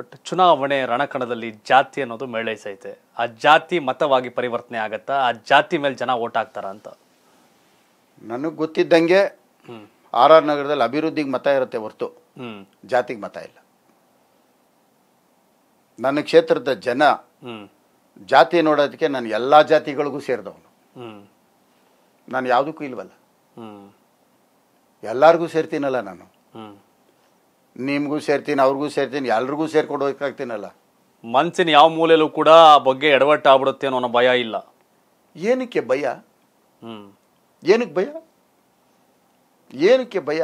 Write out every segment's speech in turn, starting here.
but ಚುನಾವಣೆ ರಣಕಣದಲ್ಲಿ ಜಾತಿ ಅನ್ನೋದು ಮೇಳೈಸೈತೆ ಆ ಜಾತಿ ಮತವಾಗಿ ಪರಿವರ್ತನೆ ಆಗತ್ತಾ ಆ ಜಾತಿ ಮೇಲೆ ಜನ ಓಟ್ ಹಾಕ್ತಾರ ಅಂತ ನನಗೆ ಗೊತ್ತಿದ್ದಂಗೆ ಆರ್ ಆರ್ ನಗರದಲ್ಲಿ ಅಭಿವೃದ್ಧಿಗೆ ಮತ ಇರುತ್ತೆ ಹೊರತು ಜಾತಿಗೆ ಮತ ಇಲ್ಲ ನನ್ನ ಕ್ಷೇತ್ರದ ಜನ ಜಾತಿ ನೋಡೋದಕ್ಕೆ ನಾನು ಎಲ್ಲ ಜಾತಿಗಳಿಗೂ ಸೇರಿದವನು ನಾನು ಯಾವುದಕ್ಕೂ ಇಲ್ವಲ್ಲ ಎಲ್ಲರಿಗೂ ಸೇರ್ತೀನಲ್ಲ ನಾನು ನಿಮಗೂ ಸೇರ್ತೀನಿ ಅವ್ರಿಗೂ ಸೇರ್ತೀನಿ ಎಲ್ರಿಗೂ ಸೇರ್ಕೊಂಡು ಮನ್ಸಿನ ಮನಸ್ಸಿನ ಯಾವ ಮೂಲೆಯಲ್ಲೂ ಕೂಡ ಆ ಬಗ್ಗೆ ಎಡವಟ್ಟು ಆಗ್ಬಿಡುತ್ತೆ ಅನ್ನೋ ಭಯ ಇಲ್ಲ ಏನಕ್ಕೆ ಭಯ ಹ್ಞೂ ಏನಕ್ಕೆ ಭಯ ಏನಕ್ಕೆ ಭಯ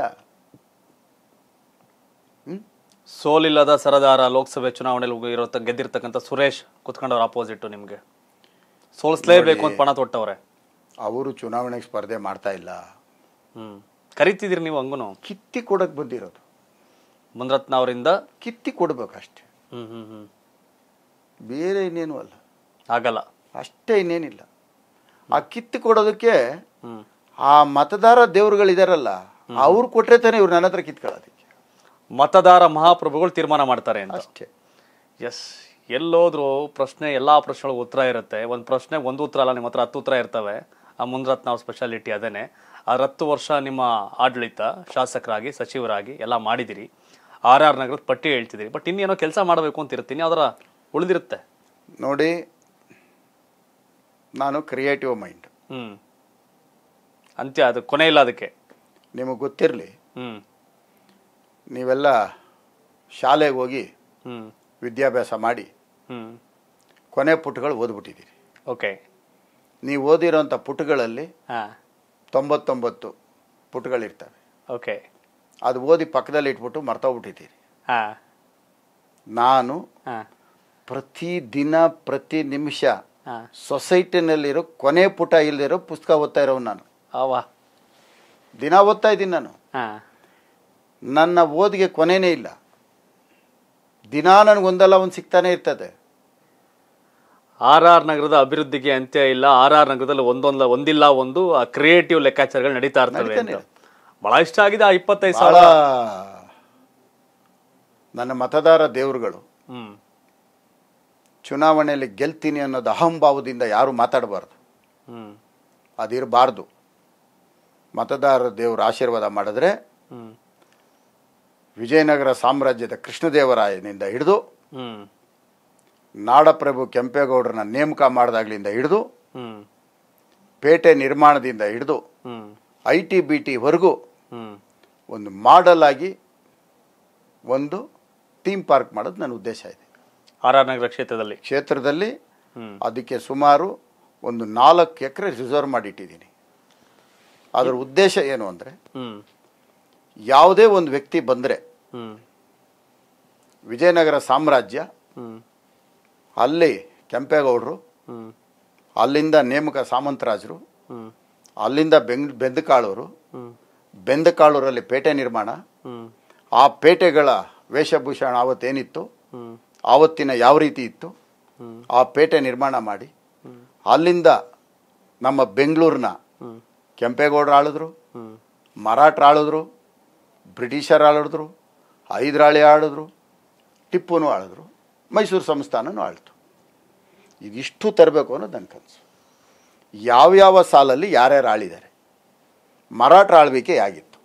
ಸೋಲಿಲ್ಲದ ಸರದಾರ ಲೋಕಸಭೆ ಚುನಾವಣೆಯಲ್ಲಿ ಇರೋ ಗೆದ್ದಿರ್ತಕ್ಕಂಥ ಸುರೇಶ್ ಕುತ್ಕೊಂಡವ್ರ ಆಪೋಸಿಟ್ ನಿಮಗೆ ಸೋಲಿಸ್ಲೇಬೇಕು ಅಂತ ಪಣ ತೊಟ್ಟವ್ರೆ ಅವರು ಚುನಾವಣೆಗೆ ಸ್ಪರ್ಧೆ ಮಾಡ್ತಾ ಇಲ್ಲ ಹ್ಞೂ ಕರಿತಿದ್ದೀರಿ ನೀವು ಹಂಗೂ ಕಿತ್ತಿ ಕೊಡಕ್ಕೆ ಬಂದಿರೋದು ಮುನರತ್ನ ಅವರಿಂದ ಕಿತ್ತಿ ಅಷ್ಟೇ ಹ್ಮ್ ಹ್ಮ್ ಹ್ಮ್ ಬೇರೆ ಇನ್ನೇನು ಅಲ್ಲ ಆಗಲ್ಲ ಅಷ್ಟೇ ಇನ್ನೇನಿಲ್ಲ ಆ ಕಿತ್ತಿ ಕೊಡೋದಕ್ಕೆ ಆ ಮತದಾರ ದೇವ್ರುಗಳಿದಾರಲ್ಲ ಅವ್ರು ಕೊಟ್ಟರೆ ತಾನೇ ಇವ್ರು ನನ್ನ ಹತ್ರ ಕಿತ್ಕೊಳ್ಳೋದಕ್ಕೆ ಮತದಾರ ಮಹಾಪ್ರಭುಗಳು ತೀರ್ಮಾನ ಮಾಡ್ತಾರೆ ಅಷ್ಟೇ ಎಸ್ ಎಲ್ಲೋದ್ರು ಪ್ರಶ್ನೆ ಎಲ್ಲ ಪ್ರಶ್ನೆಗಳು ಉತ್ತರ ಇರುತ್ತೆ ಒಂದು ಪ್ರಶ್ನೆ ಒಂದು ಉತ್ತರ ಅಲ್ಲ ನಿಮ್ಮ ಹತ್ರ ಹತ್ತು ಉತ್ತರ ಇರ್ತವೆ ಆ ಮುನರತ್ನ ಅವ್ರ ಸ್ಪೆಷಾಲಿಟಿ ಅದೇನೆ ಆ ಹತ್ತು ವರ್ಷ ನಿಮ್ಮ ಆಡಳಿತ ಶಾಸಕರಾಗಿ ಸಚಿವರಾಗಿ ಎಲ್ಲ ಮಾಡಿದಿರಿ ಆರ್ ಆರ್ ನಗರದ ಪಟ್ಟಿ ಹೇಳ್ತಿದ್ದೀರಿ ಬಟ್ ಇನ್ನೇನೋ ಕೆಲಸ ಮಾಡಬೇಕು ಅಂತ ಇರ್ತೀನಿ ಅದರ ಉಳಿದಿರುತ್ತೆ ನೋಡಿ ನಾನು ಕ್ರಿಯೇಟಿವ್ ಮೈಂಡ್ ಹ್ಞೂ ಅಂತ್ಯ ಅದು ಕೊನೆ ಇಲ್ಲ ಅದಕ್ಕೆ ನಿಮಗೆ ಗೊತ್ತಿರಲಿ ಹ್ಞೂ ನೀವೆಲ್ಲ ಶಾಲೆಗೆ ಹೋಗಿ ಹ್ಞೂ ವಿದ್ಯಾಭ್ಯಾಸ ಮಾಡಿ ಹ್ಞೂ ಕೊನೆ ಪುಟಗಳು ಓದ್ಬಿಟ್ಟಿದ್ದೀರಿ ಓಕೆ ನೀವು ಓದಿರೋಂಥ ಪುಟಗಳಲ್ಲಿ ಹಾಂ ತೊಂಬತ್ತೊಂಬತ್ತು ಪುಟಗಳಿರ್ತವೆ ಓಕೆ ಅದು ಓದಿ ಪಕ್ಕದಲ್ಲಿ ಇಟ್ಬಿಟ್ಟು ಮರ್ತೋಗ್ಬಿಟ್ಟಿದ್ದೀರಿ ನಾನು ಪ್ರತಿದಿನ ಪ್ರತಿ ನಿಮಿಷ ಸೊಸೈಟಿನಲ್ಲಿರೋ ಕೊನೆ ಪುಟ ಇಲ್ಲದಿರೋ ಪುಸ್ತಕ ಓದ್ತಾ ಇರೋ ನಾನು ದಿನ ಓದ್ತಾ ಇದ್ದೀನಿ ನಾನು ನನ್ನ ಓದಿಗೆ ಕೊನೆನೇ ಇಲ್ಲ ದಿನ ನನಗೊಂದಲ್ಲ ಒಂದು ಸಿಗ್ತಾನೆ ಇರ್ತದೆ ಆರ್ ಆರ್ ನಗರದ ಅಭಿವೃದ್ಧಿಗೆ ಅಂತ್ಯ ಇಲ್ಲ ಆರ್ ಆರ್ ನಗರದಲ್ಲಿ ಒಂದೊಂದು ಒಂದಿಲ್ಲ ಒಂದು ಕ್ರಿಯೇಟಿವ್ ಲೆಕ್ಕಾಚಾರಗಳು ನಡೀತಾ ಇರ್ತವೆ ಬಹಳ ಇಷ್ಟ ಆಗಿದೆ ಆ ಇಪ್ಪತ್ತೈದು ಸಾವಿರ ನನ್ನ ಮತದಾರ ದೇವರುಗಳು ಚುನಾವಣೆಯಲ್ಲಿ ಗೆಲ್ತೀನಿ ಅನ್ನೋದು ಅಹಂಭಾವದಿಂದ ಯಾರು ಮಾತಾಡಬಾರ್ದು ಅದಿರಬಾರ್ದು ಮತದಾರ ದೇವರು ಆಶೀರ್ವಾದ ಮಾಡಿದ್ರೆ ವಿಜಯನಗರ ಸಾಮ್ರಾಜ್ಯದ ಕೃಷ್ಣದೇವರಾಯನಿಂದ ಹಿಡಿದು ನಾಡಪ್ರಭು ಕೆಂಪೇಗೌಡರನ್ನ ನೇಮಕ ಮಾಡಿದಾಗ್ಲಿಂದ ಹಿಡಿದು ಪೇಟೆ ನಿರ್ಮಾಣದಿಂದ ಹಿಡಿದು ಐ ಟಿ ಬಿ ಟಿವರೆಗೂ ಒಂದು ಮಾಡಲ್ ಆಗಿ ಒಂದು ಥೀಮ್ ಪಾರ್ಕ್ ಮಾಡೋದು ನನ್ನ ಉದ್ದೇಶ ಇದೆ ಆರ್ ಆರ್ ನಗರ ಕ್ಷೇತ್ರದಲ್ಲಿ ಕ್ಷೇತ್ರದಲ್ಲಿ ಅದಕ್ಕೆ ಸುಮಾರು ಒಂದು ನಾಲ್ಕು ಎಕರೆ ರಿಸರ್ವ್ ಮಾಡಿಟ್ಟಿದ್ದೀನಿ ಅದರ ಉದ್ದೇಶ ಏನು ಅಂದರೆ ಯಾವುದೇ ಒಂದು ವ್ಯಕ್ತಿ ಬಂದರೆ ವಿಜಯನಗರ ಸಾಮ್ರಾಜ್ಯ ಅಲ್ಲಿ ಕೆಂಪೇಗೌಡರು ಅಲ್ಲಿಂದ ನೇಮಕ ಸಾಮಂತರಾಜರು ಅಲ್ಲಿಂದ ಬೆಂಗ್ ಬೆಂದಕಾಳವರು ಬೆಂದಕಾಳೂರಲ್ಲಿ ಪೇಟೆ ನಿರ್ಮಾಣ ಆ ಪೇಟೆಗಳ ವೇಷಭೂಷಣ ಆವತ್ತೇನಿತ್ತು ಆವತ್ತಿನ ಯಾವ ರೀತಿ ಇತ್ತು ಆ ಪೇಟೆ ನಿರ್ಮಾಣ ಮಾಡಿ ಅಲ್ಲಿಂದ ನಮ್ಮ ಬೆಂಗಳೂರಿನ ಕೆಂಪೇಗೌಡರು ಆಳಿದ್ರು ಮರಾಠ ಆಳಿದ್ರು ಬ್ರಿಟಿಷರು ಆಳಿದ್ರು ಐದ್ರಾಳಿ ಆಳಿದ್ರು ಟಿಪ್ಪುನೂ ಆಳಿದ್ರು ಮೈಸೂರು ಸಂಸ್ಥಾನನೂ ಆಳ್ತು ಇದಿಷ್ಟು ತರಬೇಕು ಅನ್ನೋದು ನನ್ನ ಕನಸು ಯಾವ್ಯಾವ ಸಾಲಲ್ಲಿ ಯಾರ್ಯಾರು ಆಳಿದ್ದಾರೆ ಮರಾಠ ಆಳ್ವಿಕೆ ಆಗಿತ್ತು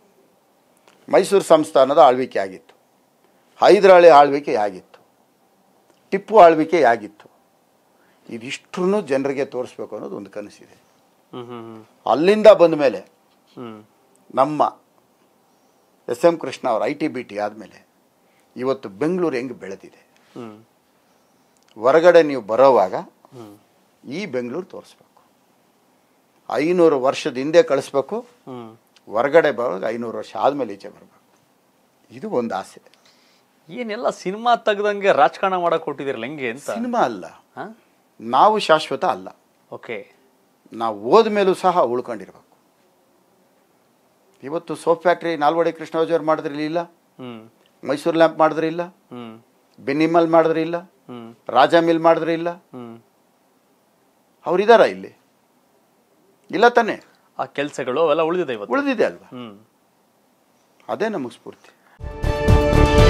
ಮೈಸೂರು ಸಂಸ್ಥಾನದ ಆಳ್ವಿಕೆ ಆಗಿತ್ತು ಹೈದರಾಳಿ ಆಳ್ವಿಕೆ ಆಗಿತ್ತು ಟಿಪ್ಪು ಆಳ್ವಿಕೆ ಆಗಿತ್ತು ಇದಿಷ್ಟು ಜನರಿಗೆ ತೋರಿಸ್ಬೇಕು ಅನ್ನೋದು ಒಂದು ಕನಸಿದೆ ಅಲ್ಲಿಂದ ಬಂದ ಮೇಲೆ ನಮ್ಮ ಎಸ್ ಎಂ ಕೃಷ್ಣ ಅವರು ಐ ಟಿ ಬಿ ಟಿ ಆದಮೇಲೆ ಇವತ್ತು ಬೆಂಗಳೂರು ಹೆಂಗೆ ಬೆಳೆದಿದೆ ಹೊರಗಡೆ ನೀವು ಬರೋವಾಗ ಈ ಬೆಂಗಳೂರು ತೋರಿಸ್ಬೇಕು ಐನೂರು ವರ್ಷದ ಹಿಂದೆ ಕಳಿಸ್ಬೇಕು ಹೊರಗಡೆ ಬರೋದು ಐನೂರು ವರ್ಷ ಆದಮೇಲೆ ಈಚೆ ಬರಬೇಕು ಇದು ಒಂದು ಆಸೆ ಏನೆಲ್ಲ ಸಿನಿಮಾ ತೆಗ್ದಂಗೆ ರಾಜಕಾರಣ ಮಾಡಕ್ಕೆ ಕೊಟ್ಟಿದ್ದೀರಲ್ಲ ಹೆಂಗೆ ಅಂತ ಸಿನಿಮಾ ಅಲ್ಲ ನಾವು ಶಾಶ್ವತ ಅಲ್ಲ ಓಕೆ ನಾವು ಓದ ಮೇಲೂ ಸಹ ಉಳ್ಕೊಂಡಿರ್ಬೇಕು ಇವತ್ತು ಸೋಪ್ ಫ್ಯಾಕ್ಟ್ರಿ ನಾಲ್ವಡಿ ಕೃಷ್ಣರಾಜವ್ರು ಮಾಡಿದ್ರಲ್ಲಿ ಹ್ಞೂ ಮೈಸೂರು ಲ್ಯಾಂಪ್ ಮಾಡಿದ್ರೆ ಇಲ್ಲ ಬೆನ್ನಿಮಲ್ ಮಾಡಿದ್ರೆ ಇಲ್ಲ ರಾಜಾ ಮಿಲ್ ಮಾಡಿದ್ರೆ ಇಲ್ಲ ಇಲ್ಲಿ ಇಲ್ಲ ತಾನೆ ಆ ಕೆಲಸಗಳು ಅವೆಲ್ಲ ಉಳಿದಿದೆ ಇವತ್ತು ಉಳಿದಿದೆ ಅಲ್ವಾ ಅದೇ ನಮಗೆ ಸ್ಫೂರ್ತಿ